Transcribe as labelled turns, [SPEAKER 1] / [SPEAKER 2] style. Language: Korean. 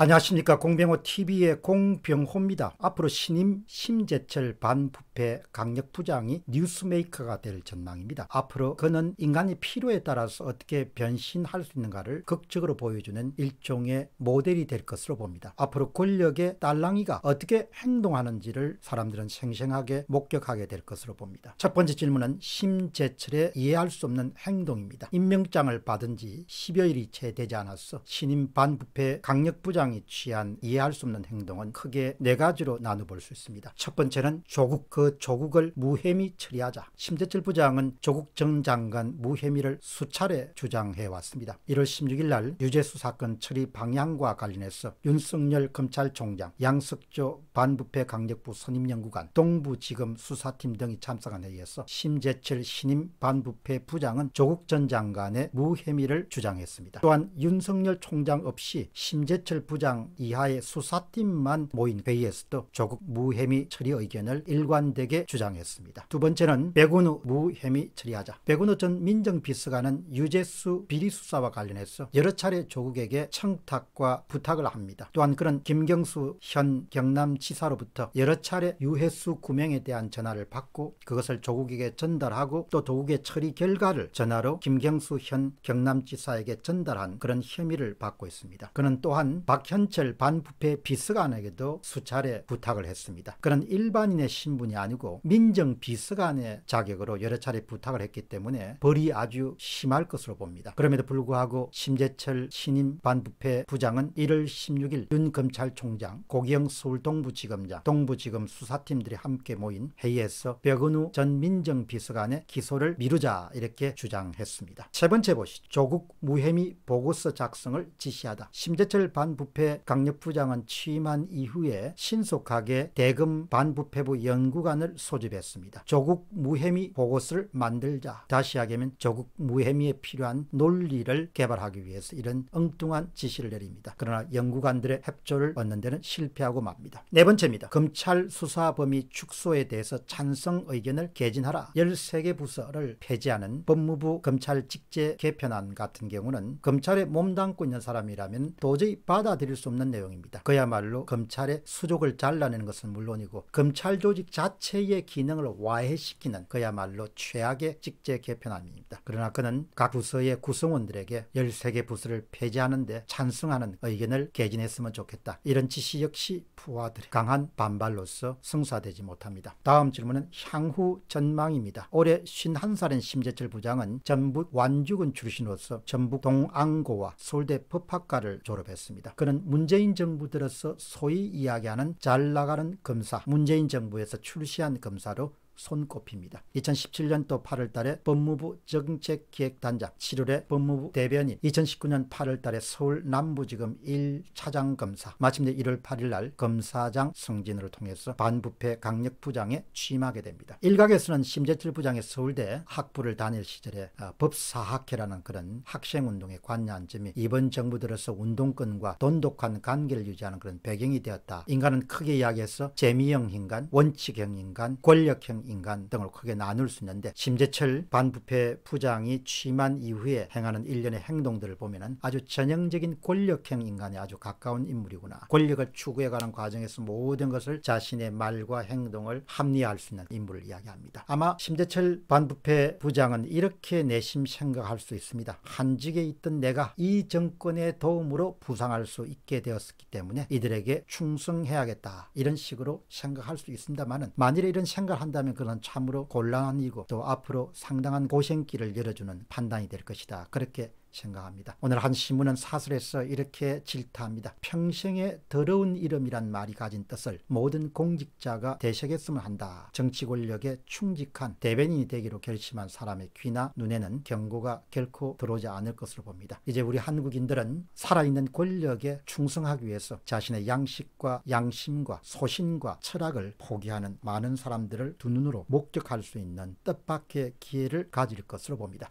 [SPEAKER 1] 안녕하십니까 공병호 TV의 공병호입니다. 앞으로 신임 심재철 반부패 강력부장이 뉴스메이커가 될 전망입니다. 앞으로 그는 인간의 필요에 따라서 어떻게 변신할 수 있는가를 극적으로 보여주는 일종의 모델이 될 것으로 봅니다. 앞으로 권력의 딸랑이가 어떻게 행동하는지를 사람들은 생생하게 목격하게 될 것으로 봅니다. 첫 번째 질문은 심재철의 이해할 수 없는 행동입니다. 임명장을 받은 지 10여일이 채 되지 않았어 신임 반부패 강력부장 민주당이 취한 이해할 수 없는 행동은 크게 네 가지로 나눠볼 수 있습니다. 첫 번째는 조국 그 조국을 무혐의 처리하자. 심재철 부장은 조국 전 장관 무혐의를 수차례 주장해 왔습니다. 1월 16일 날 유재수 사건 처리 방향과 관련해서 윤석열 검찰총장, 양석조 반부패 강력부 선임연구관, 동부지검 수사팀 등이 참석한 회의에서 심재철 신임 반부패 부장은 조국 전 장관의 무혐의를 주장했습니다. 또한 윤석열 총장 없이 심재철 부장 부장 이하의 수사팀만 모인 회의에서도 조국 무혐의 처리 의견을 일관되게 주장했습니다. 두 번째는 백운우 무혐의 처리하자. 백운우 전 민정비서관은 유재수 비리 수사와 관련해서 여러 차례 조국에게 청탁과 부탁을 합니다. 또한 그는 김경수 현 경남지사로부터 여러 차례 유해수 구명에 대한 전화를 받고 그것을 조국에게 전달하고 또 조국의 처리 결과를 전화로 김경수 현 경남지사에게 전달한 그런 혐의를 받고 있습니다. 그는 또한 박 박현철 반부패 비서관에게도 수차례 부탁을 했습니다. 그런 일반인의 신분이 아니고 민정 비서관의 자격으로 여러 차례 부탁을 했기 때문에 벌이 아주 심할 것으로 봅니다. 그럼에도 불구하고 심재철 신임 반부패 부장은 1월 16일 윤 검찰총장, 고기영 서울 동부지검장, 동부지검 수사팀들이 함께 모인 회의에서 백은우 전 민정 비서관의 기소를 미루자 이렇게 주장했습니다. 세 번째 보시 조국 무혐의 보고서 작성을 지시하다. 심재철 반부패 반부패 강력부장은 취임한 이후에 신속하게 대금 반부패부 연구관을 소집했습니다. 조국 무혐의 보고서를 만들자 다시 하게면 조국 무혐의에 필요한 논리를 개발하기 위해서 이런 엉뚱한 지시를 내립니다. 그러나 연구관들의 협조를 얻는 데는 실패하고 맙니다. 네 번째입니다. 검찰 수사 범위 축소에 대해서 찬성 의견을 개진하라. 13개 부서를 폐지하는 법무부 검찰 직제 개편안 같은 경우는 검찰에 몸담고 있는 사람이라면 도저히 받아 받아들일 수 없는 내용입니다. 그야말로 검찰의 수족을 잘라내는 것은 물론이고 검찰 조직 자체의 기능을 와해시키는 그야말로 최악의 직제 개편안입니다. 그러나 그는 각 부서의 구성원들에게 13개 부서를 폐지하는데 찬성하는 의견을 개진했으면 좋겠다. 이런 지시 역시 부하들의 강한 반발로서 성사되지 못합니다. 다음 질문은 향후 전망입니다. 올해 51살인 심재철 부장은 전북 완주군 출신으로서 전북 동안고와 서울대 법학과를 졸업했습니다. 그는 그는 문재인 정부 들어서 소위 이야기하는 잘 나가는 검사, 문재인 정부에서 출시한 검사로 손꼽힙니다. 2017년도 8월 달에 법무부 정책기획단장, 7월에 법무부 대변인, 2019년 8월 달에 서울 남부지검 1차장검사, 마침내 1월 8일 날 검사장 승진을 통해서 반부패 강력부장에 취임하게 됩니다. 일각에서는 심재철 부장의 서울대 학부를 다닐 시절에 아, 법사학회라는 그런 학생운동에 관여한 점이 이번 정부 들어서 운동권과 돈독한 관계를 유지하는 그런 배경이 되었다. 인간은 크게 이야기해서 재미형 인간, 원칙형 인간, 권력형 인간 등을 크게 나눌 수 있는데 심재철 반부패 부장이 취임한 이후에 행하는 일련의 행동들을 보면 아주 전형적인 권력형 인간에 아주 가까운 인물이구나. 권력을 추구해가는 과정에서 모든 것을 자신의 말과 행동을 합리화할 수 있는 인물을 이야기합니다. 아마 심재철 반부패 부장은 이렇게 내심 생각할 수 있습니다. 한직에 있던 내가 이 정권의 도움으로 부상할 수 있게 되었기 때문에 이들에게 충성해야겠다 이런 식으로 생각할 수 있습니다만은 만일에 이런 생각을 한다면 그는 참으로 곤란한 이고 또 앞으로 상당한 고생길을 열어주는 판단이 될 것이다. 그렇게 생각합니다. 오늘 한 신문은 사설에서 이렇게 질타합니다. 평생의 더러운 이름이란 말이 가진 뜻을 모든 공직자가 되새겼으면 한다. 정치 권력에 충직한 대변인이 되기로 결심한 사람의 귀나 눈에는 경고가 결코 들어오지 않을 것으로 봅니다. 이제 우리 한국인들은 살아있는 권력에 충성하기 위해서 자신의 양식과 양심과 소신과 철학을 포기하는 많은 사람들을 두 눈으로 목격할 수 있는 뜻밖의 기회를 가질 것으로 봅니다.